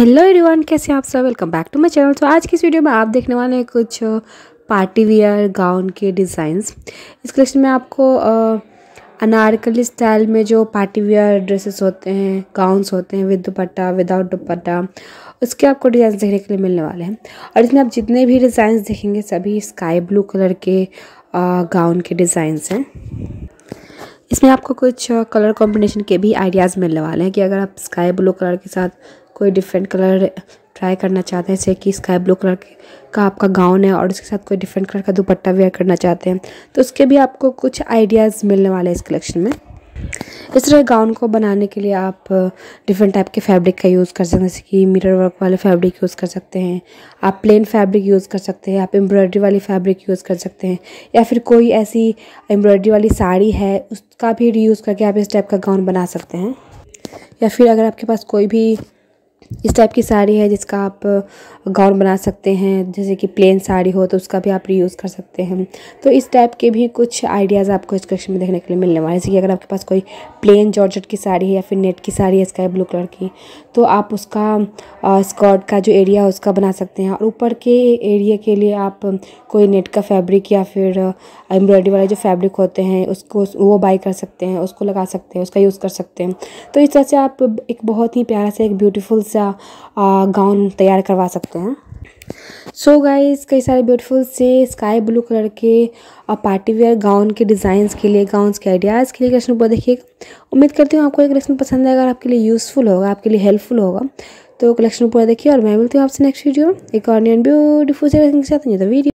hello everyone कैसे हैं आप सब welcome back to my channel तो आज की इस वीडियो में आप देखने वाले हैं कुछ पार्टी वियर गाउन के डिज़ाइंस इस कलेक्शन में आपको अनारकली स्टाइल में जो पार्टी वियर ड्रेसेस होते हैं गाउन्स होते हैं विद दुपट्टा विदाउट दुपट्टा उसके आपको डिज़ाइन देखने के लिए मिलने वाले हैं और इसमें आप जितने भी डिज़ाइंस देखेंगे सभी स्काई ब्लू कलर के गाउन के डिज़ाइंस हैं इसमें आपको कुछ कलर कॉम्बिनेशन के भी आइडियाज़ मिलने वाले हैं कि अगर आप स्काई ब्लू कलर के साथ कोई डिफरेंट कलर ट्राई करना चाहते हैं जैसे कि स्काई ब्लू कलर का आपका गाउन है और उसके साथ कोई डिफरेंट कलर का दुपट्टा वेयर करना चाहते हैं तो उसके भी आपको कुछ आइडियाज़ मिलने वाले हैं इस कलेक्शन में इस तरह गाउन को बनाने के लिए आप डिफरेंट टाइप के फैब्रिक का यूज़ कर सकते हैं जैसे कि मिरर वर्क वाले फैब्रिक यूज़ कर सकते हैं आप प्लेन फैब्रिक यूज़ कर सकते हैं आप एम्ब्रॉयडरी वाली फैब्रिक यूज़ कर सकते हैं या फिर कोई ऐसी एम्ब्रॉयडरी वाली साड़ी है उसका भी यूज़ करके आप इस टाइप का गाउन बना सकते हैं या फिर अगर आपके पास कोई भी इस टाइप की साड़ी है जिसका आप गाउन बना सकते हैं जैसे कि प्लेन साड़ी हो तो उसका भी आप रीयूज़ कर सकते हैं तो इस टाइप के भी कुछ आइडियाज़ आपको इस कलेक्शन में देखने के लिए मिलने वाले जैसे कि अगर आपके पास कोई प्लेन जॉर्जेट की साड़ी है या फिर नेट की साड़ी है स्काई ब्लू कलर की तो आप उसका स्कर्ट का जो एरिया है उसका बना सकते हैं और ऊपर के एरिया के लिए आप कोई नेट का फैब्रिक या फिर एम्ब्रॉयडरी वाले जो फैब्रिक होते हैं उसको वो बाई कर सकते हैं उसको लगा सकते हैं उसका यूज़ कर सकते हैं तो इस तरह से आप एक बहुत ही प्यारा सा एक ब्यूटीफुल सा सा गाउन तैयार करवा सकते हैं सो so गाइस कई सारे ब्यूटीफुल से स्काई ब्लू कलर के पार्टी वेयर गाउन के डिज़ाइंस के लिए गाउन के आइडियाज़ के लिए कलेक्शन को देखिएगा उम्मीद करती हूँ आपको एक कलेक्शन पसंद आएगा और आपके लिए यूज़फुल होगा आपके लिए हेल्पफुल होगा तो कलेक्शन पूरा देखिए और मैं मिलती हूँ आपसे नेक्स्ट वीडियो एक और न्यू ब्यूटीफुल से साथ वीडियो